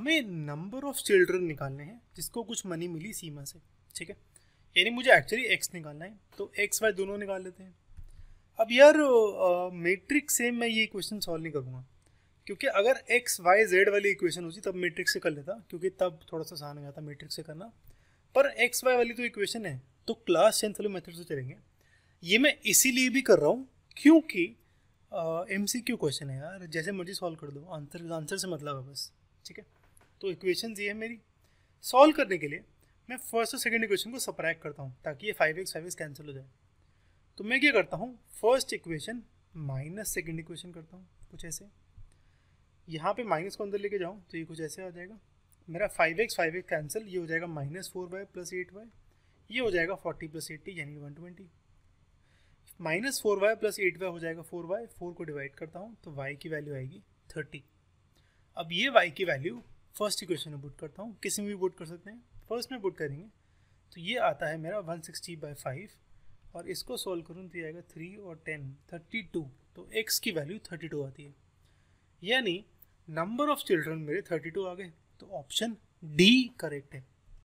हमें number of children निकालने हैं जिसको कुछ मनी मिली सीमा से ठीक है यानी मुझे एक्चुअली एक्स निकालना है तो एक्स वाई दोनों निकाल लेते हैं अब यार मेट्रिक से मैं ये क्वेश्चन सॉल्व नहीं करूँगा क्योंकि अगर एक्स वाई जेड वाली इक्वेशन होती तब मेट्रिक से कर लेता क्योंकि तब थोड़ा सा आसान हो जाता मेट्रिक से करना पर एक्स वाई वाली तो इक्वेशन है तो क्लास टेंथ वाले मेथड से चलेंगे ये मैं इसीलिए भी कर रहा हूँ क्योंकि एम सी क्यू क्वेश्चन है यार जैसे मर्जी सॉल्व कर दो आंसर आंसर से मतलब है बस ठीक है तो इक्वेशन ये है मेरी सॉल्व करने के लिए मैं फर्स्ट और सेकेंड इक्वेशन को सप्रैक करता हूँ ताकि ये five X five X cancel हो जाए तो मैं क्या करता हूँ first equation minus second equation करता हूँ कुछ ऐसे यहाँ पे माइनस को अंदर लेके जाऊँ तो ये कुछ ऐसे आ जाएगा मेरा five X five X cancel ये हो जाएगा minus four Y plus eight Y ये हो जाएगा फोर्टी प्लस एट्टी यानी one twenty minus four Y plus eight Y हो जाएगा फोर वाई फोर को डिवाइड करता हूँ तो वाई की वैल्यू आएगी थर्टी अब ये वाई की वैल्यू फर्स्ट इक्वेशन में बुट करता हूँ किसी में भी बुट कर सकते हैं फर्स्ट में बुट करेंगे तो ये आता है मेरा वन सिक्सटी बाई फाइव और इसको सॉल्व करूँ तो आएगा थ्री और टेन थर्टी टू तो एक्स की वैल्यू थर्टी टू आती है यानी नंबर ऑफ चिल्ड्रन मेरे थर्टी टू आ गए तो ऑप्शन डी करेक्ट है